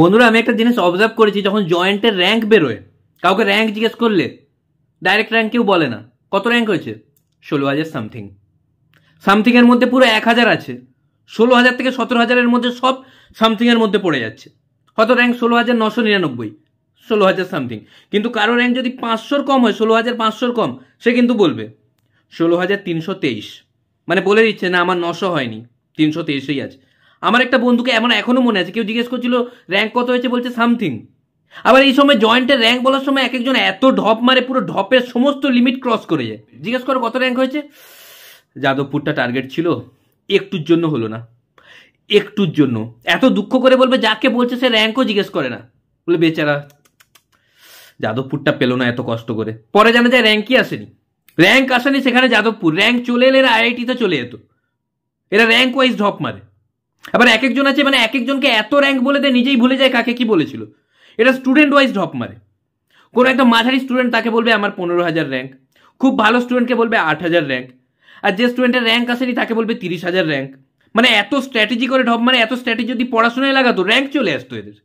বন্ধুরা আমি একটা জিনিস অবজার্ভ করেছি যখন জয়েন্টের র্যাঙ্ক বেরোয় কাউকে র্যাঙ্ক জিজ্ঞেস করলে ডাইরেক্ট র্যাঙ্ক কেউ বলে না কত র্যাঙ্ক হয়েছে ষোলো হাজার সামথিং সামথিংয়ের মধ্যে পুরো এক হাজার আছে ষোলো হাজার থেকে সতেরো হাজারের মধ্যে সব সামথিংয়ের মধ্যে পড়ে যাচ্ছে হয়তো র্যাঙ্ক ষোলো হাজার নশো নিরানব্বই ষোলো হাজার সামথিং কিন্তু কারো র্যাঙ্ক যদি পাঁচশোর কম হয় ষোলো হাজার পাঁচশোর কম সে কিন্তু বলবে ষোলো হাজার তিনশো তেইশ মানে বলে দিচ্ছে না আমার নশো হয়নি তিনশো তেইশেই আছে আমার একটা বন্ধুকে এমন এখনও মনে আছে কেউ জিজ্ঞেস করছিল র্যাঙ্ক কত হয়েছে বলছে সামথিং আবার এই সময় জয়েন্টের র্যাঙ্ক বলার সময় এক একজন এত ঢপ মারে পুরো ঢপের সমস্ত লিমিট ক্রস করে যায় জিজ্ঞেস করো কত র্যাঙ্ক হয়েছে যাদবপুরটা টার্গেট ছিল একটুর জন্য হলো না একটুর জন্য এত দুঃখ করে বলবে যাকে বলছে সে র্যাঙ্কও জিজ্ঞেস করে না বলে বেচারা যাদবপুরটা পেলো না এত কষ্ট করে পরে জানা যায় র্যাঙ্কই আসেনি র্যাঙ্ক আসেনি সেখানে যাদবপুর র্যাঙ্ক চলে এলে এরা আইআইটিতে চলে যেত এরা র্যাঙ্ক ওয়াইজ ঢপ মারে আবার এক একজন আছে মানে এক একজনকে এত র্যাঙ্ক বলে দেয় নিজেই ভুলে যায় কাকে কি বলেছিল এটা স্টুডেন্ট ওয়াইজ ঢপ মারে কোনো একটা মাঝারি স্টুডেন্ট তাকে বলবে আমার পনেরো হাজার র্যাঙ্ক খুব ভালো স্টুডেন্টকে বলবে আট হাজার র্যাঙ্ক আর যে স্টুডেন্টের র্যাঙ্ক আসেনি তাকে বলবে তিরিশ হাজার র্যাঙ্ক মানে এত স্ট্র্যাটেজি করে ঢপ মানে এত স্ট্র্যাটেজি যদি পড়াশোনায় লাগাতো র্যাঙ্ক চলে আসতো এদের